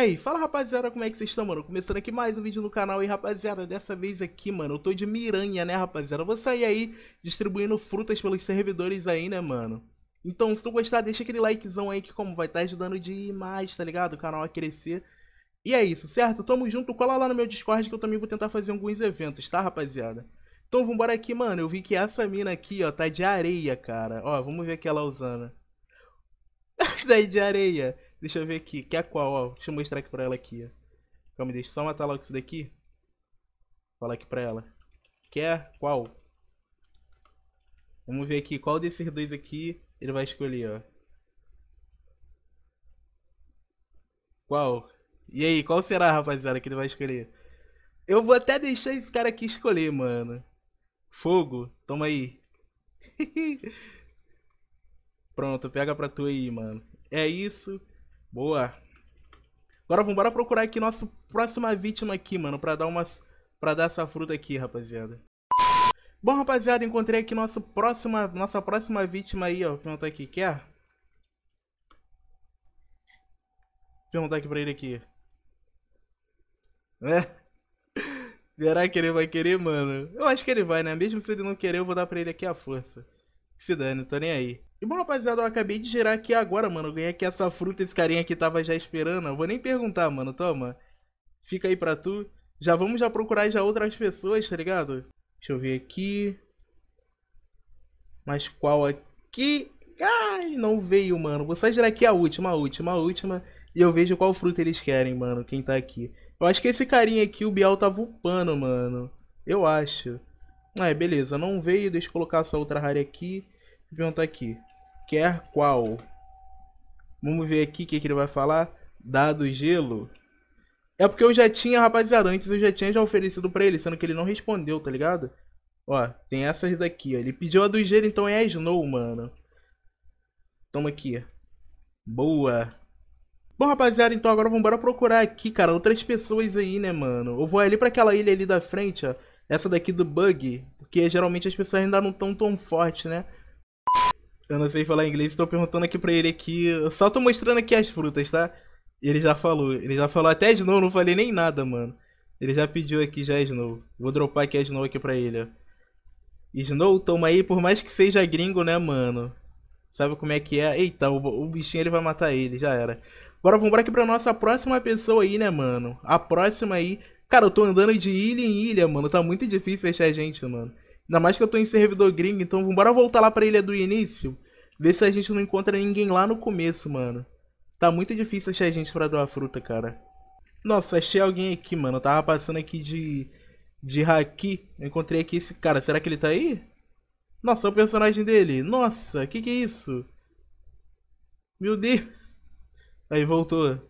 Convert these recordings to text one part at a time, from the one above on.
E aí, fala rapaziada, como é que vocês estão, mano? Começando aqui mais um vídeo no canal e rapaziada, dessa vez aqui, mano, eu tô de miranha, né rapaziada? Eu vou sair aí distribuindo frutas pelos servidores aí, né mano? Então, se tu gostar, deixa aquele likezão aí que como vai estar tá ajudando demais, tá ligado? O canal a crescer. E é isso, certo? Tamo junto, cola lá no meu Discord que eu também vou tentar fazer alguns eventos, tá rapaziada? Então vambora aqui, mano, eu vi que essa mina aqui, ó, tá de areia, cara. Ó, vamos ver aquela usando. tá de areia. Deixa eu ver aqui, que é qual, ó. Deixa eu mostrar aqui pra ela aqui, ó. Calma, deixa eu só matar logo isso daqui. Falar aqui pra ela. Quer é qual? Vamos ver aqui qual desses dois aqui ele vai escolher, ó. Qual? E aí, qual será, rapaziada, que ele vai escolher? Eu vou até deixar esse cara aqui escolher, mano. Fogo, toma aí. Pronto, pega pra tu aí, mano. É isso. Boa. Agora vambora procurar aqui nossa próxima vítima aqui, mano, pra dar umas... Pra dar essa fruta aqui, rapaziada. Bom, rapaziada, encontrei aqui nosso próxima, nossa próxima vítima aí, ó. Perguntar aqui, quer? Perguntar aqui pra ele aqui. Né? Será que ele vai querer, mano? Eu acho que ele vai, né? Mesmo se ele não querer, eu vou dar pra ele aqui a força. Se dane, tô nem aí. E bom, rapaziada, eu acabei de gerar aqui agora, mano. Eu ganhei aqui essa fruta, esse carinha aqui tava já esperando. Eu vou nem perguntar, mano. Toma. Fica aí pra tu. Já vamos já procurar já outras pessoas, tá ligado? Deixa eu ver aqui. Mas qual aqui? Ai, não veio, mano. Vou só gerar aqui a última, a última, a última. E eu vejo qual fruta eles querem, mano. Quem tá aqui. Eu acho que esse carinha aqui, o Bial, tava upando, mano. Eu acho. Ah, é, beleza. Não veio. Deixa eu colocar essa outra rara aqui. Vou perguntar aqui quer qual. Vamos ver aqui o que, que ele vai falar. Dado gelo. É porque eu já tinha, rapaziada, antes eu já tinha já oferecido pra ele, sendo que ele não respondeu, tá ligado? Ó, tem essas daqui, ó. Ele pediu a do gelo, então é a Snow, mano. Toma aqui. Boa. Bom, rapaziada, então agora vamos procurar aqui, cara, outras pessoas aí, né, mano? Eu vou ali pra aquela ilha ali da frente, ó. Essa daqui do bug, porque geralmente as pessoas ainda não estão tão fortes, né? Eu não sei falar inglês, estou perguntando aqui pra ele aqui. Só tô mostrando aqui as frutas, tá? E ele já falou. Ele já falou até de novo, não falei nem nada, mano. Ele já pediu aqui já Snow. Vou dropar aqui a Snow aqui pra ele, ó. Snow, toma aí, por mais que seja gringo, né, mano? Sabe como é que é? Eita, o, o bichinho ele vai matar ele, já era. Bora, vamos aqui pra nossa próxima pessoa aí, né, mano? A próxima aí. Cara, eu tô andando de ilha em ilha, mano. Tá muito difícil fechar a gente, mano. Ainda mais que eu tô em servidor gringo, então bora voltar lá pra ilha do início. Ver se a gente não encontra ninguém lá no começo, mano. Tá muito difícil achar gente pra doar fruta, cara. Nossa, achei alguém aqui, mano. Eu tava passando aqui de... De haki. Eu encontrei aqui esse cara. Será que ele tá aí? Nossa, é o personagem dele. Nossa, que que é isso? Meu Deus. Aí, voltou.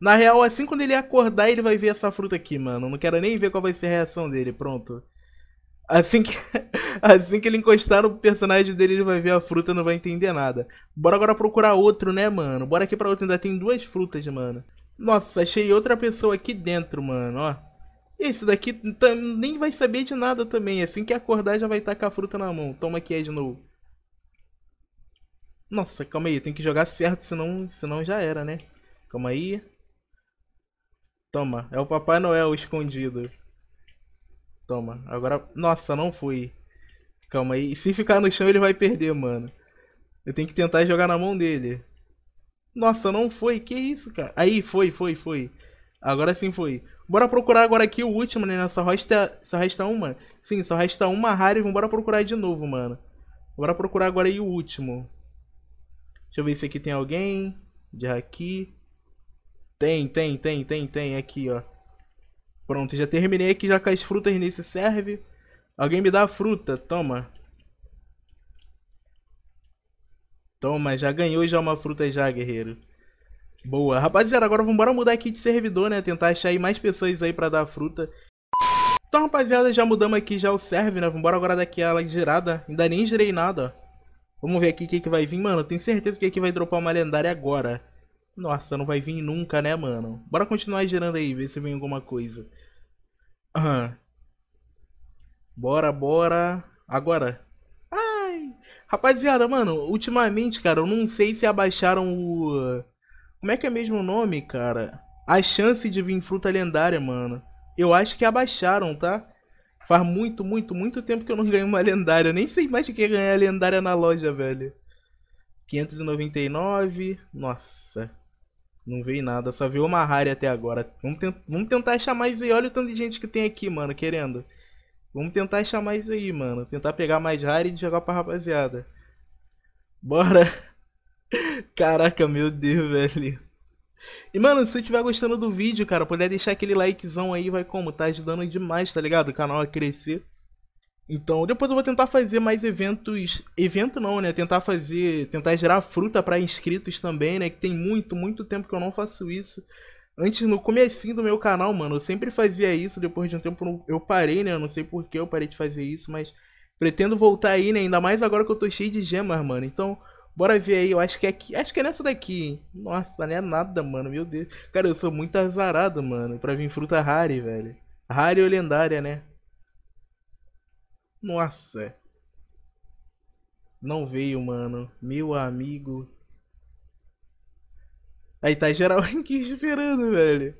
Na real, assim quando ele acordar, ele vai ver essa fruta aqui, mano. Não quero nem ver qual vai ser a reação dele. Pronto. Assim que, assim que ele encostar no personagem dele, ele vai ver a fruta não vai entender nada. Bora agora procurar outro, né, mano? Bora aqui pra outro. Ainda tem duas frutas, mano. Nossa, achei outra pessoa aqui dentro, mano, ó. Esse daqui nem vai saber de nada também. Assim que acordar, já vai estar com a fruta na mão. Toma aqui aí de novo. Nossa, calma aí. Tem que jogar certo, senão, senão já era, né? Calma aí. Toma, é o Papai Noel escondido. Toma. Agora. Nossa, não fui. Calma aí. Se ficar no chão, ele vai perder, mano. Eu tenho que tentar jogar na mão dele. Nossa, não foi. Que isso, cara? Aí, foi, foi, foi. Agora sim foi. Bora procurar agora aqui o último, né? Só resta, só resta uma. Sim, só resta uma rara e vambora procurar de novo, mano. Bora procurar agora aí o último. Deixa eu ver se aqui tem alguém. De aqui. Tem, tem, tem, tem, tem. Aqui, ó. Pronto, já terminei aqui já com as frutas nesse serve. Alguém me dá a fruta, toma. Toma, já ganhou já uma fruta já, guerreiro. Boa. Rapaziada, agora vamos mudar aqui de servidor, né? Tentar achar aí mais pessoas aí pra dar fruta. Então, rapaziada, já mudamos aqui já o serve, né? Vambora agora daqui a girada. Ainda nem girei nada, ó. Vamos ver aqui o que, que vai vir. Mano, tenho certeza que aqui vai dropar uma lendária agora. Nossa, não vai vir nunca, né, mano? Bora continuar girando aí, ver se vem alguma coisa. Aham. Bora, bora. Agora. Ai. Rapaziada, mano, ultimamente, cara, eu não sei se abaixaram o... Como é que é mesmo o nome, cara? A chance de vir fruta lendária, mano. Eu acho que abaixaram, tá? Faz muito, muito, muito tempo que eu não ganho uma lendária. Eu nem sei mais o que é ganhar lendária na loja, velho. 599. Nossa. Não veio nada, só veio uma Harry até agora. Vamos, tent... Vamos tentar chamar mais aí. Olha o tanto de gente que tem aqui, mano, querendo. Vamos tentar chamar mais aí, mano. Tentar pegar mais Harry e jogar pra rapaziada. Bora. Caraca, meu Deus, velho. E, mano, se você estiver gostando do vídeo, cara, puder deixar aquele likezão aí, vai como? Tá ajudando demais, tá ligado? O canal a crescer. Então, depois eu vou tentar fazer mais eventos, evento não, né? Tentar fazer, tentar gerar fruta para inscritos também, né? Que tem muito, muito tempo que eu não faço isso. Antes no começo do meu canal, mano, eu sempre fazia isso, depois de um tempo eu parei, né? Eu não sei por que eu parei de fazer isso, mas pretendo voltar aí, né? Ainda mais agora que eu tô cheio de gemas, mano. Então, Bora ver aí, eu acho que é aqui. Acho que é nessa daqui. Nossa, não é nada, mano. Meu Deus. Cara, eu sou muito azarado, mano. Pra vir fruta rare, velho. Rare ou lendária, né? Nossa. Não veio, mano. Meu amigo. Aí tá geral aqui esperando, velho.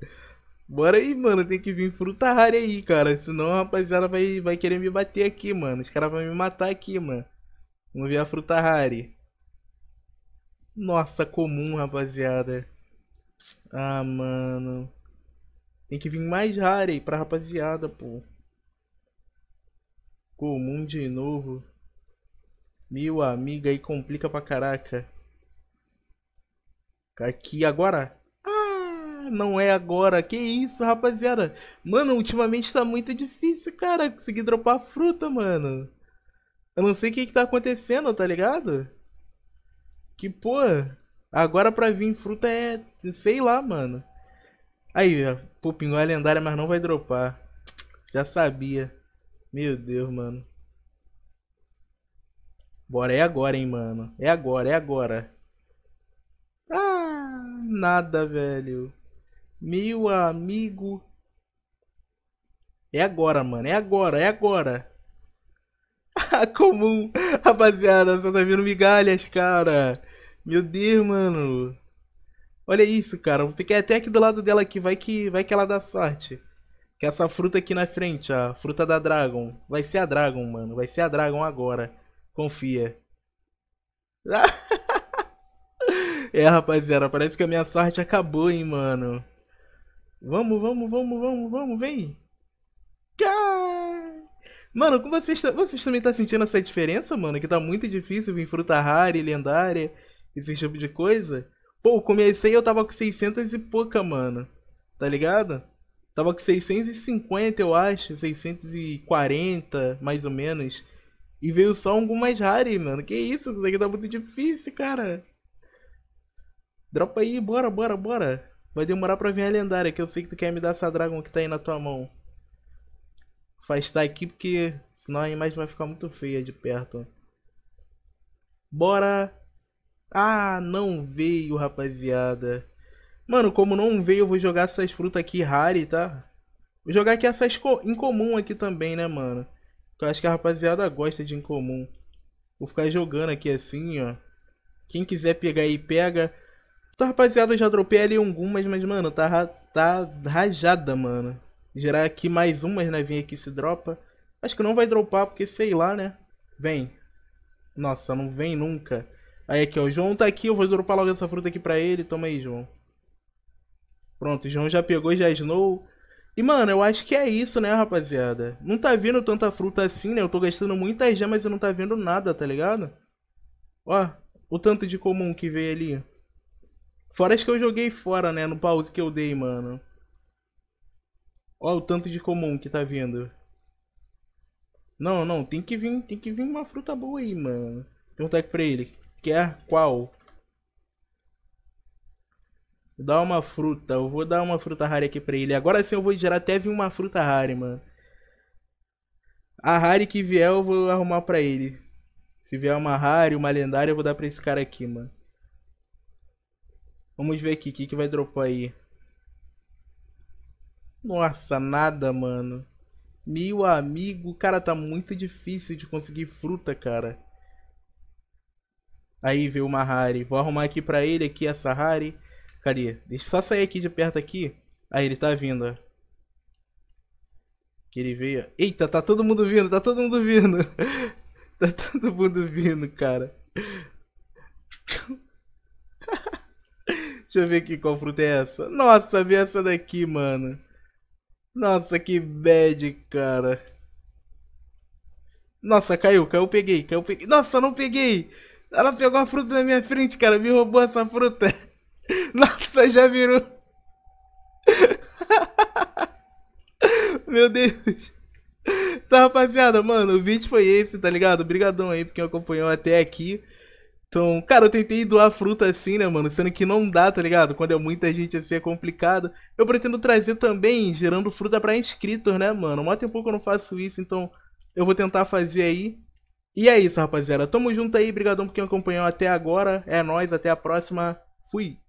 Bora aí, mano. Tem que vir fruta rara aí, cara. Senão a rapaziada vai, vai querer me bater aqui, mano. Os caras vão me matar aqui, mano. Vamos ver a fruta rara. Nossa, comum, rapaziada. Ah, mano. Tem que vir mais rara aí pra rapaziada, pô. Comum de novo. Meu amigo, aí complica pra caraca. Aqui agora? Ah, não é agora. Que isso, rapaziada? Mano, ultimamente tá muito difícil, cara, conseguir dropar fruta, mano. Eu não sei o que que tá acontecendo, tá ligado? Que porra. Agora pra vir fruta é... Sei lá, mano. Aí, pô, pingou a lendária, mas não vai dropar. Já sabia. Meu Deus, mano. Bora, é agora, hein, mano. É agora, é agora. Ah, nada, velho. Meu amigo. É agora, mano. É agora, é agora. Ah, comum. Rapaziada, só tá vindo migalhas, cara. Meu Deus, mano. Olha isso, cara. Vou Fiquei até aqui do lado dela aqui. Vai que, vai que ela dá sorte. Que essa fruta aqui na frente, a fruta da Dragon. Vai ser a Dragon, mano. Vai ser a Dragon agora. Confia. é, rapaziada, parece que a minha sorte acabou, hein, mano. Vamos, vamos, vamos, vamos, vamos, vem. Mano, como vocês, vocês também tá sentindo essa diferença, mano? Que tá muito difícil vir fruta rara e lendária, esse tipo de coisa. Pô, comecei eu tava com 600 e pouca, mano. Tá ligado? Tava com 650, eu acho, 640, mais ou menos. E veio só algumas raro, mano. Que isso, isso aqui tá muito difícil, cara. Dropa aí, bora, bora, bora. Vai demorar pra vir a lendária, que eu sei que tu quer me dar essa dragão que tá aí na tua mão. Afastar aqui, porque senão a imagem vai ficar muito feia de perto. Bora! Ah, não veio, rapaziada. Mano, como não veio, eu vou jogar essas frutas aqui rare, tá? Vou jogar aqui essas incomum aqui também, né, mano? Eu acho que a rapaziada gosta de incomum. Vou ficar jogando aqui assim, ó. Quem quiser pegar aí, pega. Então, rapaziada, eu já dropei ali algumas, mas, mano, tá, ra tá rajada, mano. Gerar aqui mais umas, né? Vim aqui se dropa. Acho que não vai dropar, porque sei lá, né? Vem. Nossa, não vem nunca. Aí aqui, ó. O João tá aqui, eu vou dropar logo essa fruta aqui pra ele. Toma aí, João. Pronto, o João já pegou já Snow. E, mano, eu acho que é isso, né, rapaziada? Não tá vindo tanta fruta assim, né? Eu tô gastando muitas gemas e não tá vendo nada, tá ligado? Ó, o tanto de comum que veio ali. Fora as que eu joguei fora, né? No pause que eu dei, mano. Ó o tanto de comum que tá vindo. Não, não. Tem que vir, tem que vir uma fruta boa aí, mano. Perguntar aqui pra ele. Quer qual? Dá uma fruta. Eu vou dar uma fruta rara aqui pra ele. Agora sim eu vou gerar até vir uma fruta rara, mano. A rara que vier eu vou arrumar pra ele. Se vier uma rara uma lendária eu vou dar pra esse cara aqui, mano. Vamos ver aqui o que, que vai dropar aí. Nossa, nada, mano. Meu amigo, cara, tá muito difícil de conseguir fruta, cara. Aí veio uma rara Vou arrumar aqui pra ele, aqui essa rara Cadê? Deixa eu só sair aqui de perto aqui. Aí, ele tá vindo, ó. Que ele veio. Eita, tá todo mundo vindo, tá todo mundo vindo. tá todo mundo vindo, cara. Deixa eu ver aqui qual fruta é essa. Nossa, vi essa daqui, mano. Nossa, que bad, cara. Nossa, caiu, caiu, peguei, caiu, peguei. Nossa, não peguei! Ela pegou a fruta na minha frente, cara, me roubou essa fruta. Nossa, já virou. Meu Deus. Tá, rapaziada, mano, o vídeo foi esse, tá ligado? Obrigadão aí por quem acompanhou até aqui. Então, cara, eu tentei doar fruta assim, né, mano? Sendo que não dá, tá ligado? Quando é muita gente assim é complicado. Eu pretendo trazer também, gerando fruta pra inscritos, né, mano? Mó tempo que eu não faço isso, então eu vou tentar fazer aí. E é isso, rapaziada. Tamo junto aí. Obrigadão por quem acompanhou até agora. É nóis, até a próxima. Fui.